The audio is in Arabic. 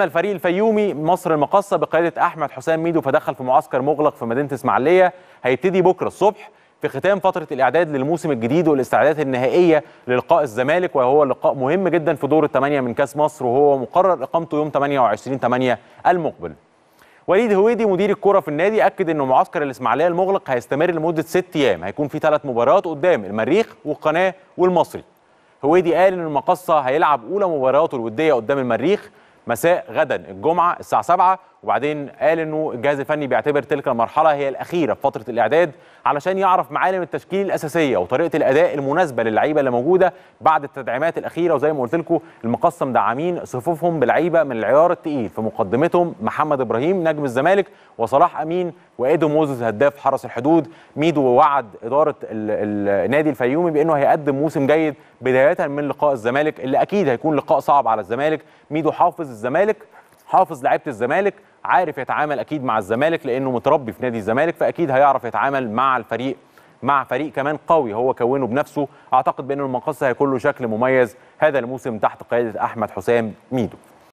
أما الفريق الفيومي مصر المقصة بقيادة أحمد حسام ميدو فدخل في معسكر مغلق في مدينة إسماعيلية هيبتدي بكرة الصبح في ختام فترة الإعداد للموسم الجديد والاستعدادات النهائية للقاء الزمالك وهو لقاء مهم جدا في دور الثمانية من كأس مصر وهو مقرر إقامته يوم 28 8 المقبل. وليد هويدي مدير الكرة في النادي أكد إنه معسكر الإسماعيلية المغلق هيستمر لمدة ست أيام هيكون في ثلاث مباريات قدام المريخ والقناة والمصري. هويدي قال إن المقصة هيلعب أولى مبارياته الودية قدام المريخ مساء غدا الجمعه الساعه 7 وبعدين قال انه الجهاز الفني بيعتبر تلك المرحله هي الاخيره في فتره الاعداد علشان يعرف معالم التشكيل الاساسيه وطريقه الاداء المناسبه للعيبه اللي موجوده بعد التدعيمات الاخيره وزي ما قلت لكم المقصه مدعمين صفوفهم بلعيبه من العيار التقيل في مقدمتهم محمد ابراهيم نجم الزمالك وصلاح امين وادو موزز هداف حرس الحدود ميدو وعد اداره النادي الفيومي بانه هيقدم موسم جيد بدايه من لقاء الزمالك اللي اكيد هيكون لقاء صعب على الزمالك ميدو حافظ الزمالك حافظ لعيبه الزمالك عارف يتعامل اكيد مع الزمالك لانه متربي في نادي الزمالك فاكيد هيعرف يتعامل مع الفريق مع فريق كمان قوي هو كونه بنفسه اعتقد بان المقص هيكون له شكل مميز هذا الموسم تحت قياده احمد حسام ميدو